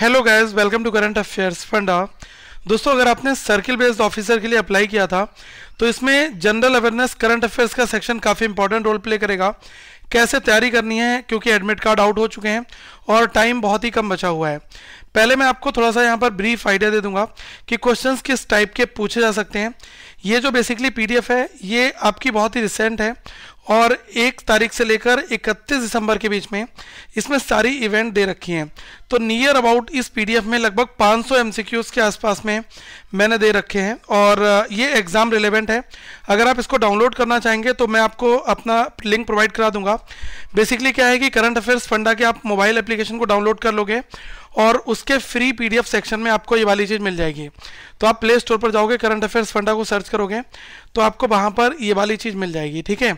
hello guys welcome to current affairs funda दोस्तों अगर आपने सर्किल बेस्ड ऑफिसर के लिए अप्लाई किया था तो इसमें जनरल अवेयरनेस करंट अफेयर्स का सेक्शन काफ़ी इंपॉर्टेंट रोल प्ले करेगा कैसे तैयारी करनी है क्योंकि एडमिट कार्ड आउट हो चुके हैं और टाइम बहुत ही कम बचा हुआ है पहले मैं आपको थोड़ा सा यहाँ पर ब्रीफ आइडिया दे दूंगा कि क्वेश्चन किस टाइप के पूछे जा सकते हैं ये जो बेसिकली पी है ये आपकी बहुत ही रिसेंट है और एक तारीख से लेकर 31 दिसंबर के बीच में इसमें सारी इवेंट दे रखी हैं तो नियर अबाउट इस पीडीएफ में लगभग 500 सौ के आसपास में मैंने दे रखे हैं और ये एग्ज़ाम रिलेवेंट है अगर आप इसको डाउनलोड करना चाहेंगे तो मैं आपको अपना लिंक प्रोवाइड करा दूंगा बेसिकली क्या है कि करंट अफेयर्स फंडा के आप मोबाइल एप्लीकेशन को डाउनलोड कर लोगे और उसके फ्री पीडीएफ सेक्शन में आपको ये वाली चीज़ मिल जाएगी तो आप प्ले स्टोर पर जाओगे करंट अफेयर्स फंडा को सर्च करोगे तो आपको वहाँ पर ये वाली चीज़ मिल जाएगी ठीक है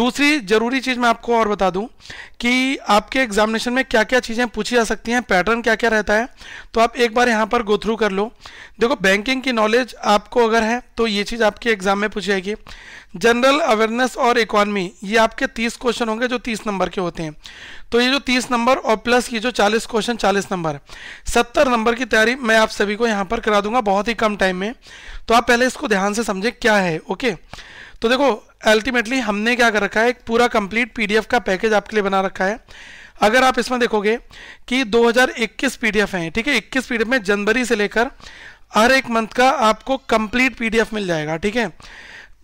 दूसरी ज़रूरी चीज़ मैं आपको और बता दूँ कि आपके एग्जामिनेशन में क्या क्या चीज़ें पूछी जा सकती हैं पैटर्न क्या क्या रहता है तो आप एक बार यहाँ पर गो थ्रू कर लो देखो बैंकिंग की नॉलेज आपको अगर है तो ये चीज़ आपके एग्ज़ाम में पूछी जाएगी जनरल अवेयरनेस और इकोनॉमी ये आपके तीस क्वेश्चन होंगे जो तीस नंबर के होते हैं तो ये जो तीस नंबर और प्लस ये जो चालीस क्वेश्चन चालीस नंबर सत्तर नंबर की तैयारी मैं आप सभी को यहाँ पर करा दूंगा बहुत ही कम टाइम में तो आप पहले इसको ध्यान से समझें क्या है ओके तो देखो अल्टीमेटली हमने क्या कर रखा है एक पूरा कंप्लीट पीडीएफ का पैकेज आपके लिए बना रखा है अगर आप इसमें देखोगे कि 2021 पीडीएफ है ठीक है 21 पीडीएफ में जनवरी से लेकर हर एक मंथ का आपको कंप्लीट पीडीएफ मिल जाएगा ठीक है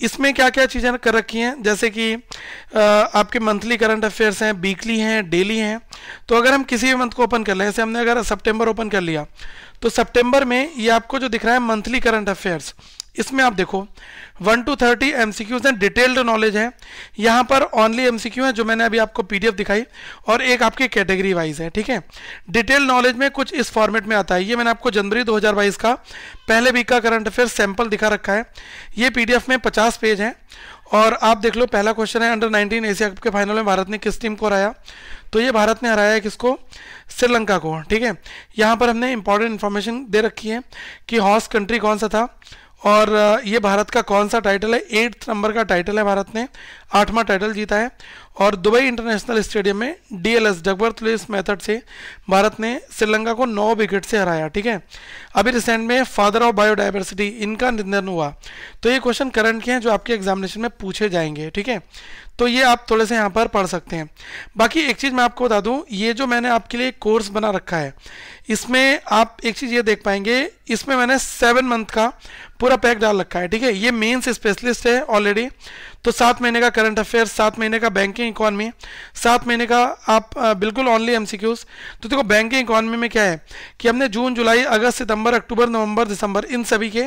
इसमें क्या क्या चीज़ें कर रखी हैं जैसे कि आपके मंथली करंट अफेयर्स हैं वीकली हैं डेली हैं तो अगर हम किसी भी मंथ को ओपन कर लें जैसे हमने अगर सितंबर ओपन कर लिया तो सितंबर में ये आपको जो दिख रहा है मंथली करंट अफेयर्स इसमें आप देखो one to thirty M C Qs हैं डिटेल्ड नॉलेज है यहाँ पर ओनली एम सी क्यू है जो मैंने अभी आपको पी डी एफ दिखाई और एक आपकी कैटेगरी वाइज है ठीक है डिटेल नॉलेज में कुछ इस फॉर्मेट में आता है ये मैंने आपको जनवरी दो हज़ार बाईस का पहले वीक का करंट अफेयर सैंपल दिखा रखा है ये पी डी एफ में पचास पेज हैं और आप देख लो पहला क्वेश्चन है अंडर नाइनटीन एशिया कप के फाइनल में भारत ने किस टीम को हराया तो ये भारत ने हराया है किसको श्रीलंका को ठीक है यहाँ पर हमने इंपॉर्टेंट इन्फॉर्मेशन दे रखी है कि हॉस्ट कंट्री कौन सा था और ये भारत का कौन सा टाइटल है एट्थ नंबर का टाइटल है भारत ने आठवां टाइटल जीता है और दुबई इंटरनेशनल स्टेडियम में डीएलएस जगबर्थ लुइस मेथड से भारत ने श्रीलंका को नौ विकेट से हराया ठीक है अभी रिसेंट में फादर ऑफ बायोडाइवर्सिटी इनका निधन हुआ तो ये क्वेश्चन करंट के हैं जो आपके एग्जामिनेशन में पूछे जाएंगे ठीक है तो ये आप थोड़े से यहाँ पर पढ़ सकते हैं बाकी एक चीज़ मैं आपको बता दूँ ये जो मैंने आपके लिए कोर्स बना रखा है इसमें आप एक चीज़ ये देख पाएंगे इसमें मैंने सेवन मंथ का पूरा पैक डाल रखा है ठीक है ये मेन्स स्पेशलिस्ट है ऑलरेडी तो सात महीने का करंट अफेयर सात महीने का बैंकिंग इकॉनमी सात महीने का आप बिल्कुल ओनली एम तो देखो बैंकिंग इकॉनमी में क्या है कि हमने जून जुलाई अगस्त सितंबर अक्टूबर नवंबर दिसंबर इन सभी के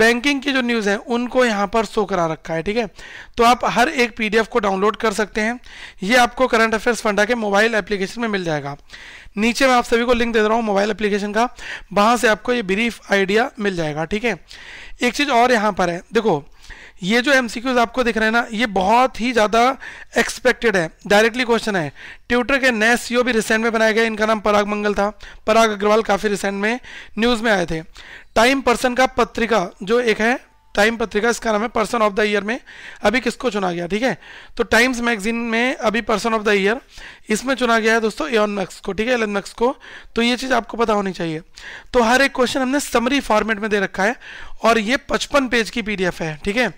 बैंकिंग की जो न्यूज़ है उनको यहाँ पर शो करा रखा है ठीक है तो आप हर एक पी को डाउनलोड कर सकते हैं ये आपको करंट अफेयर्स फंडा के मोबाइल एप्लीकेशन में मिल जाएगा नीचे मैं आप सभी को लिंक दे रहा हूँ मोबाइल एप्लीकेशन का वहाँ से आपको ये ब्रीफ आइडिया मिल जाएगा ठीक है एक चीज़ और यहाँ पर है देखो ये जो एम आपको दिख रहे हैं ना ये बहुत ही ज़्यादा एक्सपेक्टेड है डायरेक्टली क्वेश्चन है ट्विटर के नए सी e भी रिसेंट में बनाए गए इनका नाम पराग मंगल था पराग अग्रवाल काफ़ी रिसेंट में न्यूज़ में आए थे टाइम पर्सन का पत्रिका जो एक है टाइम पत्रिका इसका नाम है पर्सन ऑफ द ईयर में अभी किसको चुना गया ठीक है तो टाइम्स मैगजीन में अभी पर्सन ऑफ द ईयर इसमें चुना गया है दोस्तों एन मैक्स को ठीक है एलन मैक्स को तो ये चीज़ आपको पता होनी चाहिए तो हर एक क्वेश्चन हमने समरी फॉर्मेट में दे रखा है और ये पचपन पेज की पी है ठीक है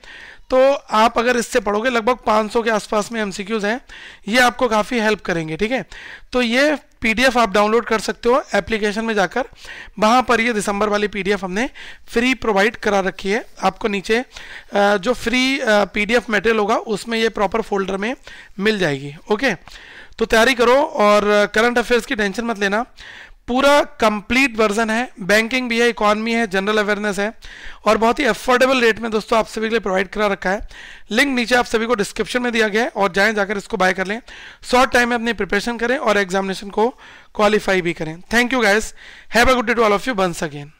तो आप अगर इससे पढ़ोगे लगभग 500 के आसपास में एम हैं ये आपको काफ़ी हेल्प करेंगे ठीक है तो ये पीडीएफ आप डाउनलोड कर सकते हो एप्लीकेशन में जाकर वहाँ पर ये दिसंबर वाली पीडीएफ हमने फ्री प्रोवाइड करा रखी है आपको नीचे जो फ्री पीडीएफ मटेरियल होगा उसमें ये प्रॉपर फोल्डर में मिल जाएगी ओके तो तैयारी करो और करंट अफेयर्स की टेंशन मत लेना पूरा कंप्लीट वर्जन है बैंकिंग भी है इकोनॉमी है जनरल अवेयरनेस है और बहुत ही अफोर्डेबल रेट में दोस्तों आप सभी के लिए प्रोवाइड करा रखा है लिंक नीचे आप सभी को डिस्क्रिप्शन में दिया गया है और जाएं जाकर इसको बाय कर लें शॉर्ट टाइम में अपनी प्रिपरेशन करें और एग्जामिनेशन को क्वालिफाई भी करें thank you guys have a good day to all of you once again